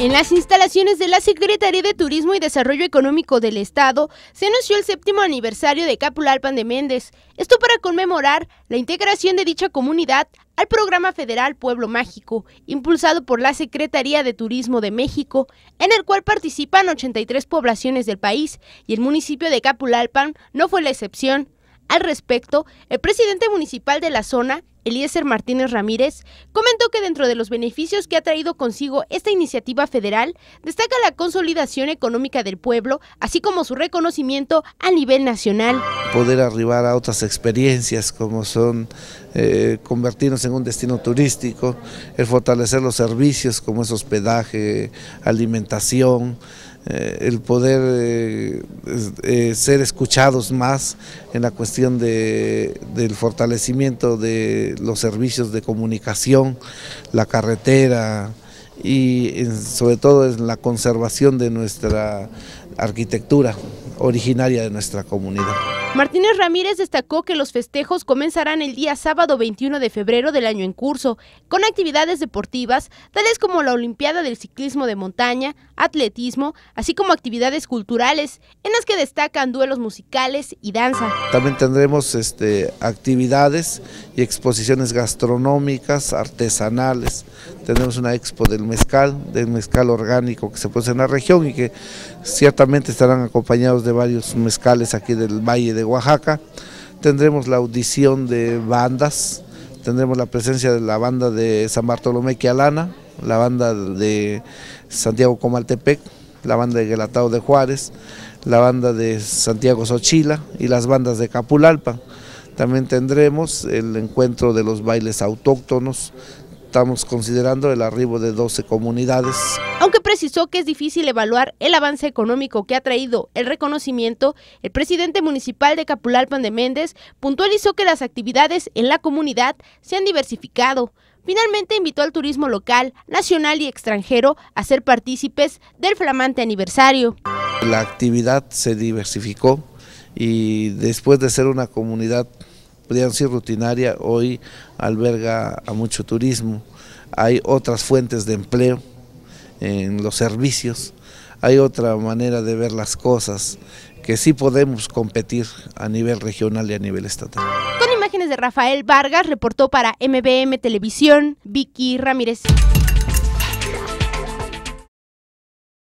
En las instalaciones de la Secretaría de Turismo y Desarrollo Económico del Estado se anunció el séptimo aniversario de Capulalpan de Méndez. Esto para conmemorar la integración de dicha comunidad al programa federal Pueblo Mágico, impulsado por la Secretaría de Turismo de México, en el cual participan 83 poblaciones del país y el municipio de Capulalpan no fue la excepción. Al respecto, el presidente municipal de la zona, Eliezer Martínez Ramírez, comentó que dentro de los beneficios que ha traído consigo esta iniciativa federal, destaca la consolidación económica del pueblo, así como su reconocimiento a nivel nacional. Poder arribar a otras experiencias como son eh, convertirnos en un destino turístico, el fortalecer los servicios como es hospedaje, alimentación, eh, el poder eh, eh, ser escuchados más en la cuestión del fortalecimiento de los servicios de comunicación, la carretera y sobre todo en la conservación de nuestra arquitectura originaria de nuestra comunidad. Martínez Ramírez destacó que los festejos comenzarán el día sábado 21 de febrero del año en curso, con actividades deportivas, tales como la Olimpiada del Ciclismo de Montaña, atletismo, así como actividades culturales, en las que destacan duelos musicales y danza. También tendremos este, actividades y exposiciones gastronómicas, artesanales. Tenemos una expo del mezcal, del mezcal orgánico que se produce en la región y que ciertamente estarán acompañados de varios mezcales aquí del Valle de de Oaxaca. Tendremos la audición de bandas, tendremos la presencia de la banda de San Bartolomé Quialana, la banda de Santiago Comaltepec, la banda de Guelatao de Juárez, la banda de Santiago Xochila y las bandas de Capulalpa. También tendremos el encuentro de los bailes autóctonos, estamos considerando el arribo de 12 comunidades. Aunque precisó que es difícil evaluar el avance económico que ha traído el reconocimiento, el presidente municipal de Capulalpan de Méndez puntualizó que las actividades en la comunidad se han diversificado. Finalmente invitó al turismo local, nacional y extranjero a ser partícipes del flamante aniversario. La actividad se diversificó y después de ser una comunidad podían ser rutinaria, hoy alberga a mucho turismo, hay otras fuentes de empleo en los servicios, hay otra manera de ver las cosas que sí podemos competir a nivel regional y a nivel estatal. Con imágenes de Rafael Vargas, reportó para MBM Televisión, Vicky Ramírez.